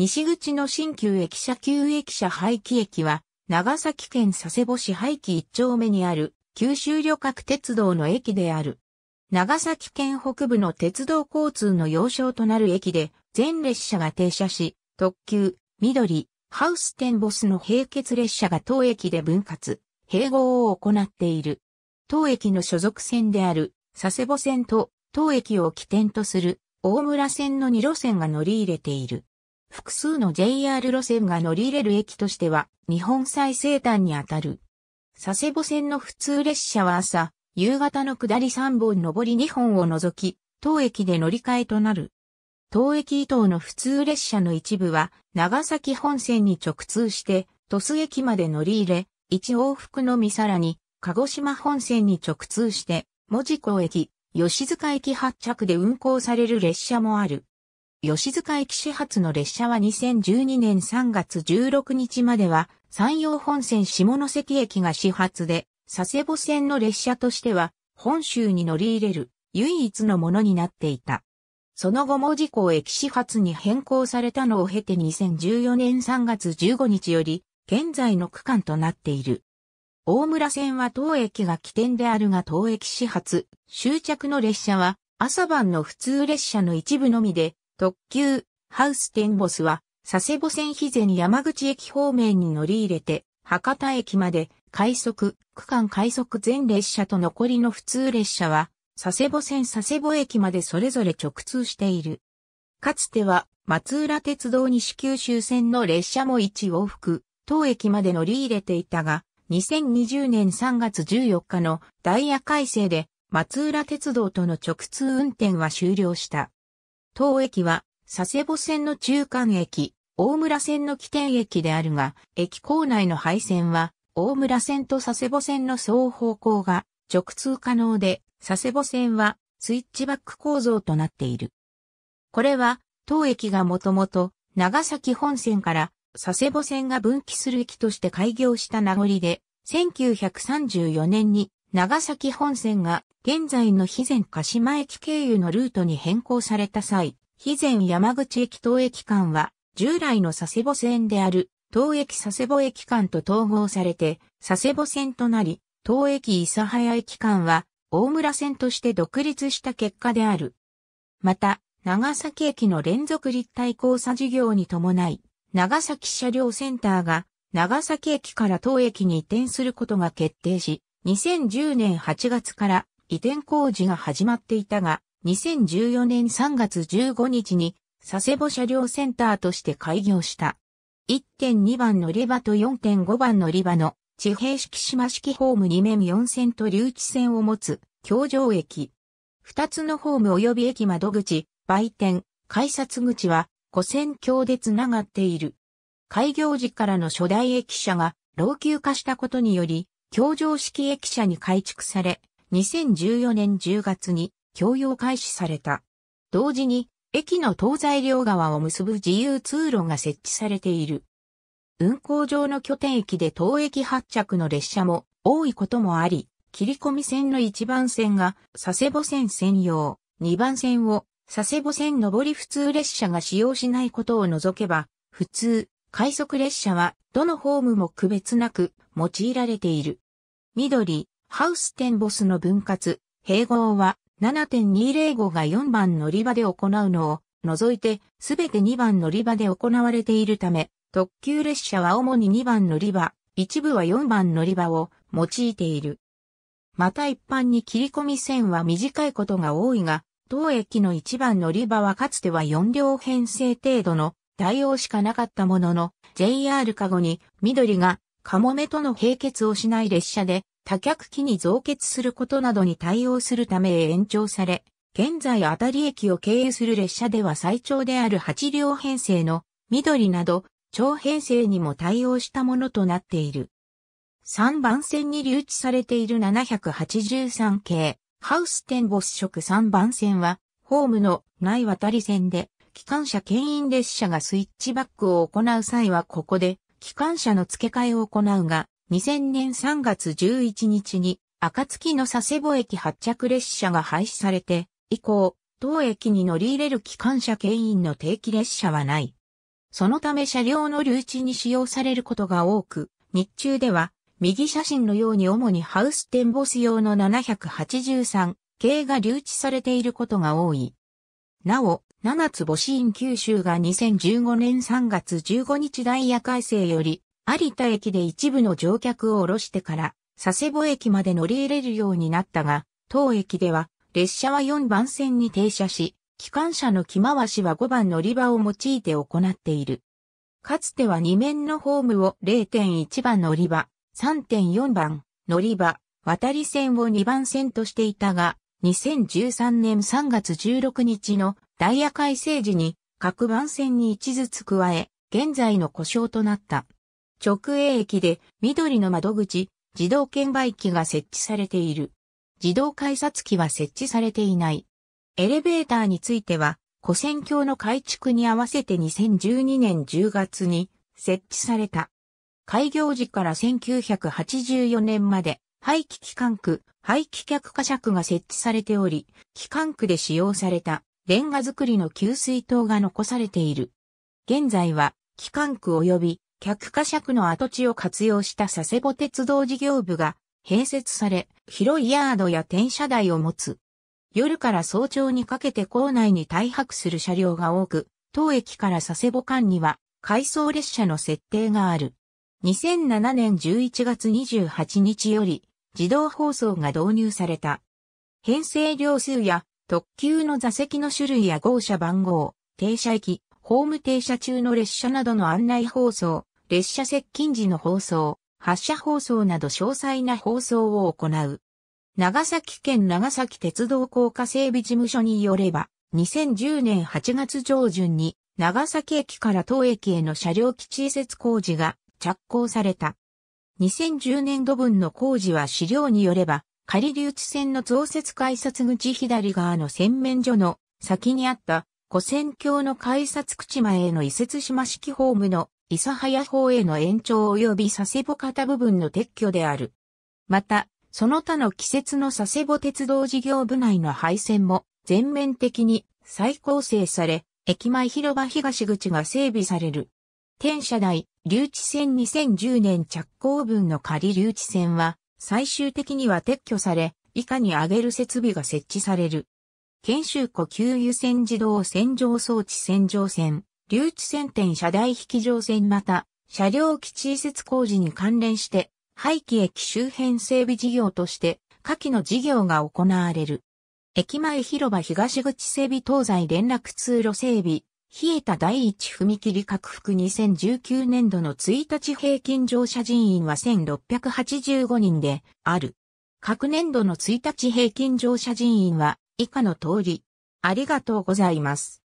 西口の新旧駅舎旧駅舎廃棄駅は、長崎県佐世保市廃棄一丁目にある、九州旅客鉄道の駅である。長崎県北部の鉄道交通の要衝となる駅で、全列車が停車し、特急、緑、ハウステンボスの並結列車が当駅で分割、併合を行っている。当駅の所属線である、佐世保線と当駅を起点とする、大村線の2路線が乗り入れている。複数の JR 路線が乗り入れる駅としては、日本最西端にあたる。佐世保線の普通列車は朝、夕方の下り3本上り2本を除き、当駅で乗り換えとなる。当駅以東の普通列車の一部は、長崎本線に直通して、鳥栖駅まで乗り入れ、一往復のみさらに、鹿児島本線に直通して、文字港駅、吉塚駅発着で運行される列車もある。吉塚駅始発の列車は2012年3月16日までは、山陽本線下関駅が始発で、佐世保線の列車としては、本州に乗り入れる唯一のものになっていた。その後も事故駅始発に変更されたのを経て2014年3月15日より、現在の区間となっている。大村線は当駅が起点であるが当駅始発、終着の列車は朝晩の普通列車の一部のみで、特急、ハウステンボスは、佐世保線肥前山口駅方面に乗り入れて、博多駅まで、快速、区間快速全列車と残りの普通列車は、佐世保線佐世保駅までそれぞれ直通している。かつては、松浦鉄道西九州線の列車も一往復、当駅まで乗り入れていたが、2020年3月14日のダイヤ改正で、松浦鉄道との直通運転は終了した。当駅は、佐世保線の中間駅、大村線の起点駅であるが、駅構内の配線は、大村線と佐世保線の双方向が直通可能で、佐世保線はスイッチバック構造となっている。これは、当駅がもともと長崎本線から佐世保線が分岐する駅として開業した名残で、1934年に長崎本線が現在の肥前鹿島駅経由のルートに変更された際、肥前山口駅東駅間は、従来の佐世保線である、東駅佐世保駅間と統合されて、佐世保線となり、東駅諫早駅間は、大村線として独立した結果である。また、長崎駅の連続立体交差事業に伴い、長崎車両センターが長崎駅から当駅に移転することが決定し、2010年8月から移転工事が始まっていたが、2014年3月15日に佐世保車両センターとして開業した。1.2番乗り場と4.5番乗り場の地平式島式ホーム2面4線と留置線を持つ橋上駅。2つのホーム及び駅窓口、売店、改札口は古線橋でつながっている。開業時からの初代駅舎が老朽化したことにより、橋上式駅舎に改築され、2014年10月に供用開始された。同時に、駅の東西両側を結ぶ自由通路が設置されている。運行上の拠点駅で当駅発着の列車も多いこともあり、切り込み線の1番線が佐世保線専用、2番線を佐世保線上り普通列車が使用しないことを除けば、普通、快速列車はどのホームも区別なく用いられている。緑、ハウステンボスの分割、併合は7.205が4番乗り場で行うのを除いてすべて2番乗り場で行われているため、特急列車は主に2番乗り場、一部は4番乗り場を用いている。また一般に切り込み線は短いことが多いが、当駅の1番乗り場はかつては4両編成程度の対応しかなかったものの、JR 加護に緑がカモメとの並結をしない列車で多脚機に増結することなどに対応するため延長され、現在あたり駅を経由する列車では最長である8両編成の緑など長編成にも対応したものとなっている。3番線に留置されている783系ハウステンボス色3番線はホームのない渡り線で機関車牽引列車がスイッチバックを行う際はここで機関車の付け替えを行うが2000年3月11日に、暁の佐世保駅発着列車が廃止されて、以降、当駅に乗り入れる機関車牽引の定期列車はない。そのため車両の留置に使用されることが多く、日中では、右写真のように主にハウステンボス用の783系が留置されていることが多い。なお、七つ星院九州が2015年3月15日ダイヤ改正より有田駅で一部の乗客を降ろしてから、佐世保駅まで乗り入れるようになったが、当駅では、列車は4番線に停車し、機関車の着回しは5番乗り場を用いて行っている。かつては2面のホームを0.1番乗り場、3.4番乗り場、渡り線を2番線としていたが、2013年3月16日のダイヤ改正時に各番線に1ずつ加え、現在の故障となった。直営駅で緑の窓口、自動券売機が設置されている。自動改札機は設置されていない。エレベーターについては、古戦橋の改築に合わせて2012年10月に設置された。開業時から1984年まで、廃棄機関区、廃棄客貨尺が設置されており、機関区で使用されたレンガ造りの給水塔が残されている。現在は、機関区及び客貨借の跡地を活用した佐世保鉄道事業部が併設され、広いヤードや転車台を持つ。夜から早朝にかけて構内に大泊する車両が多く、当駅から佐世保間には、回送列車の設定がある。2007年11月28日より、自動放送が導入された。編成両数や、特急の座席の種類や号車番号、停車駅、ホーム停車中の列車などの案内放送、列車接近時の放送、発車放送など詳細な放送を行う。長崎県長崎鉄道高架整備事務所によれば、2010年8月上旬に長崎駅から当駅への車両基地移設工事が着工された。2010年度分の工事は資料によれば、仮留置線の増設改札口左側の洗面所の先にあった古線橋の改札口前への移設島式ホームの諫早方への延長及び佐世保型部分の撤去である。また、その他の季節の佐世保鉄道事業部内の配線も全面的に再構成され、駅前広場東口が整備される。天社台、留置線2010年着工分の仮留置線は、最終的には撤去され、以下に上げる設備が設置される。研修湖給油線自動洗浄装置洗浄線、留置線点車台引乗線また、車両基地移設工事に関連して、廃棄駅周辺整備事業として、下記の事業が行われる。駅前広場東口整備東西連絡通路整備、冷えた第一踏切拡幅2019年度の1日平均乗車人員は1685人である。各年度の1日平均乗車人員は以下の通り。ありがとうございます。